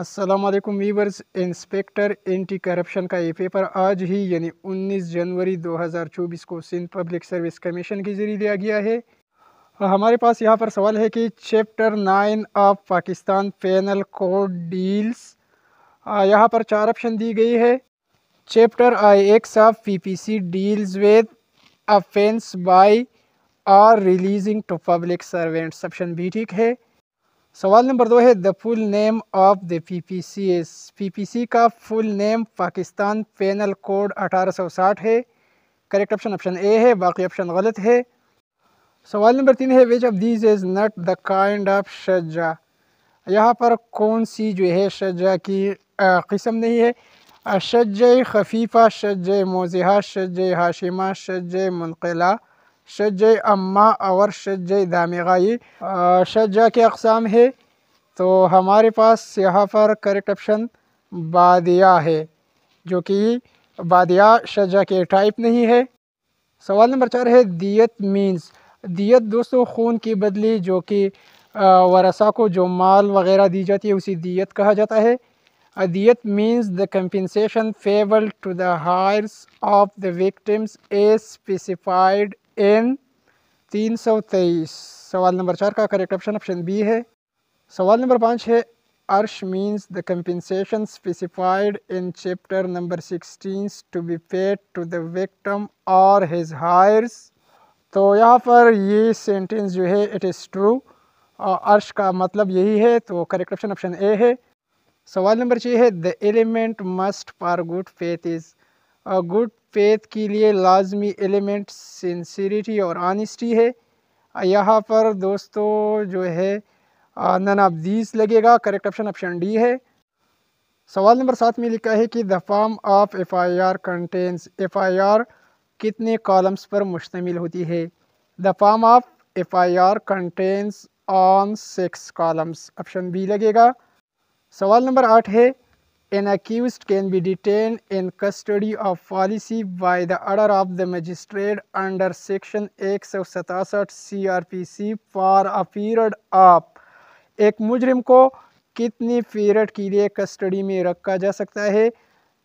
Aslam viewers inspector anti corruption का ये paper आज ही यानी 19 जनवरी 2024 को सिंध पब्लिक सर्विस कमीशन के ज़रिए दिया गया है हमारे पास यहाँ पर सवाल है कि chapter nine of Pakistan penal code deals यहाँ पर चार ऑप्शन दी गई है chapter I X of P P C deals with offences by or relating to public servants option भी ठीक है सवाल नंबर दो है the full name of the PPC is PPC का full name Pakistan penal code 1860 है करेक्ट ऑप्शन ऑप्शन ए है बाकी ऑप्शन गलत है सवाल नंबर तीन है which of these is not the kind of शजा यहाँ पर कौन सी जो है शजा की कस्म नहीं है शज खफीफ़ा शज मोजिहा शज हाशिमा शज मुनकला शज अम्मा और शज दामिगाई शजा के अकसाम है तो हमारे पास यहाँ पर करेक्ट ऑप्शन बादिया है जो कि बादिया शजा के टाइप नहीं है सवाल नंबर चार है दियत मीन्स दियत दोस्तों खून की बदली जो कि वरसा को जो माल वगैरह दी जाती है उसी दियत कहा जाता है अदियत means the compensation payable to the heirs of the victims as specified in तीन सौ तेईस सवाल नंबर चार का करेक्ट ऑप्शन ऑप्शन बी है सवाल नंबर पाँच है अर्श means the compensation specified in chapter number sixteen to be paid to the victim और हिज हायर्स तो यहाँ पर ये सेंटेंस जो है इट इज़ ट्रू अर्श का मतलब यही है तो करेक्ट ऑप्शन ऑप्शन ए है सवाल नंबर छः है the element must for good faith is good faith के लिए लाजमी एलिमेंट सेंसरिटी और आनेस्टी है यहाँ पर दोस्तों जो है नन ऑफ दीज लगेगा करेक्ट ऑप्शन ऑप्शन डी है सवाल नंबर सात में लिखा है कि the form of F I R contents F I R कितने कॉलम्स पर मुश्तमिल होती है the form of F I R contents on six columns option B लगेगा सवाल नंबर आठ है an can be detained in custody of police by the order of the magistrate under section एक सौ सतासठ C R P C for a period of एक मुजरम को कितनी पीरियड के लिए कस्टडी में रखा जा सकता है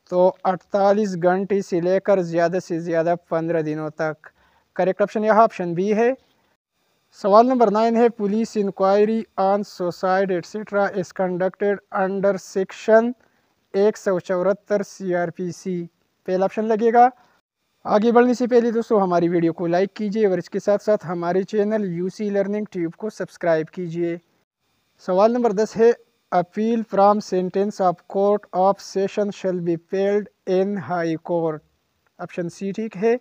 तो अड़तालीस घंटे से लेकर ज़्यादा से ज़्यादा पंद्रह दिनों तक करेक्ट ऑप्शन यह ऑप्शन बी है सवाल नंबर नाइन है police inquiry on suicide etcetera is conducted under section एक सौ चौहत्तर सी आर पी सी पहला ऑप्शन लगेगा आगे बढ़ने से पहले दोस्तों हमारी वीडियो को लाइक कीजिए और इसके साथ साथ हमारे चैनल यूसी लर्निंग ट्यूब को सब्सक्राइब कीजिए सवाल नंबर दस है appeal from sentence of court of session shall be appealed in high court option C ठीक है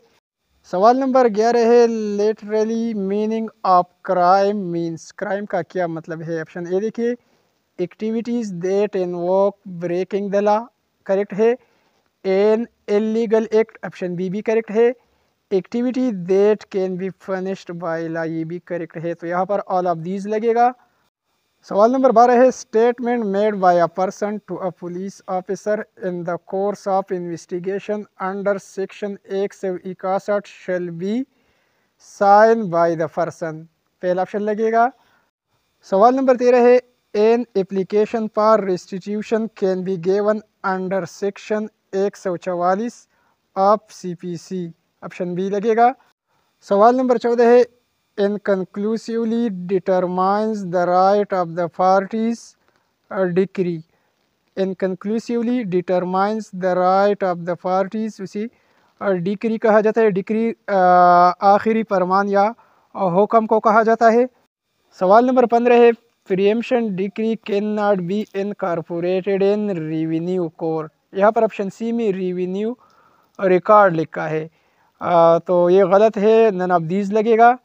सवाल नंबर ग्यारह है literally meaning of crime means crime का क्या मतलब है ऑप्शन ए देखिए activities that that walk breaking the law correct है an illegal act option B भी करेक्ट है activity that can B फनिश्ड by law ये भी करेक्ट है तो यहाँ पर ऑल ऑफ दीज लगेगा सवाल नंबर बारह है statement made by a person to a police officer in the course of investigation under section एक सौ इकसठ shall be signed by the person पहला ऑप्शन लगेगा सवाल नंबर तेरह है an restitution can be can under section एक सौ चवालीस ऑफ सीपीसी ऑप्शन बी लगेगा सवाल नंबर चौदह है conclusively determines the right of the parties decree conclusively determines the right of the parties उसी डिक्री uh, कहा जाता है डिक्री uh, आखिरी फरमान या uh, हुक्म को कहा जाता है सवाल नंबर पंद्रह है preemption decree can not be incorporated in revenue court यहाँ पर ऑप्शन सी में रिवेन्यू रिकॉर्ड लिखा है आ, तो ये गलत है नन ऑफ दीज लगेगा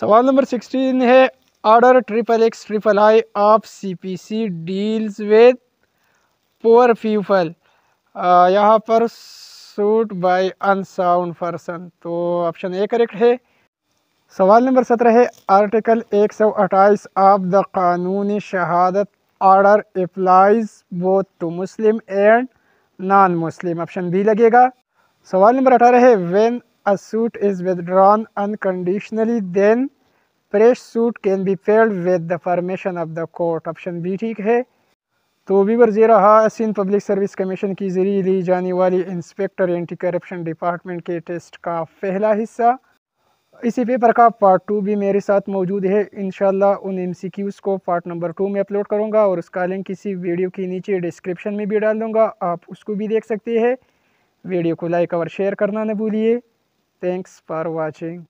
सवाल नंबर सिक्सटीन है order triple X triple I of C P C deals with poor people यहाँ पर सूट बाय अनसाउंड पर्सन तो ऑप्शन ए करेक्ट है सवाल नंबर सत्रह है आर्टिकल एक सौ अट्ठाईस ऑफ द कानूनी शहादत आर्डर अप्लाइज बोथ टू तो Muslim and non Muslim option B लगेगा सवाल नंबर अठारह है when a suit is withdrawn unconditionally then fresh suit can be filed with the permission of the court option B ठीक है तो भी ये रहा सिंध पब्लिक सर्विस कमीशन की जरिए ली जाने वाली इंस्पेक्टर एंटी करप्शन डिपार्टमेंट के टेस्ट का पहला हिस्सा इसी पेपर का पार्ट टू भी मेरे साथ मौजूद है इन उन एम को पार्ट नंबर टू में अपलोड करूँगा और उसका लिंक किसी वीडियो के नीचे डिस्क्रिप्शन में भी डाल दूँगा आप उसको भी देख सकते हैं वीडियो को लाइक और शेयर करना न भूलिए थैंक्स फॉर वॉचिंग